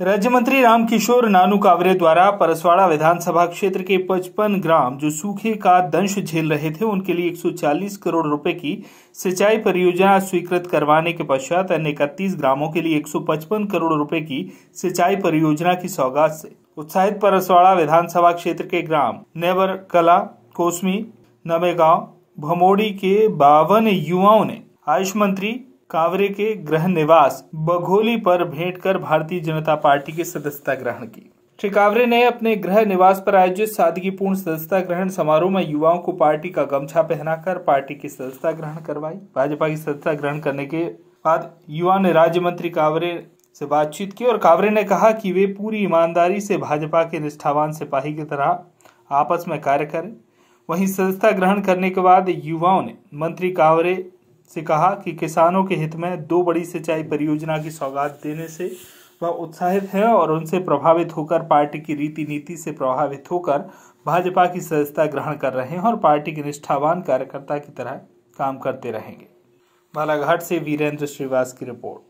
राज्य मंत्री रामकिशोर नानू कावरे द्वारा परसवाड़ा विधानसभा क्षेत्र के 55 ग्राम जो सूखे का दंश झेल रहे थे उनके लिए 140 करोड़ रुपए की सिंचाई परियोजना स्वीकृत करवाने के पश्चात अन्य इकतीस ग्रामों के लिए 155 करोड़ रुपए की सिंचाई परियोजना की सौगात से उत्साहित परसवाड़ा विधानसभा क्षेत्र के ग्राम नेवर कला कोसमी नवेगा भमोड़ी के बावन युवाओं ने आयुष मंत्री कावरे के गृह निवास बघोली पर भेंट कर भारतीय जनता पार्टी की सदस्यता ग्रहण की श्री कावरे ने अपने गृह निवास पर आयोजित सादगीपूर्ण सदस्यता ग्रहण समारोह में युवाओं को पार्टी का गमछा पहनाकर पार्टी की सदस्यता ग्रहण करवाई भाजपा की सदस्यता ग्रहण करने के बाद युवा ने राज्य मंत्री कावरे से बातचीत की और कावरे ने कहा कि वे पूरी ईमानदारी से भाजपा के निष्ठावान सिपाही की तरह आपस में कार्य करें वहीं सदस्यता ग्रहण करने के बाद युवाओं ने मंत्री कावरे से कहा कि किसानों के हित में दो बड़ी सिंचाई परियोजना की सौगात देने से वह उत्साहित है और उनसे प्रभावित होकर पार्टी की रीति नीति से प्रभावित होकर भाजपा की सदस्यता ग्रहण कर रहे हैं और पार्टी के निष्ठावान कार्यकर्ता की तरह काम करते रहेंगे बालाघाट से वीरेंद्र श्रीवास की रिपोर्ट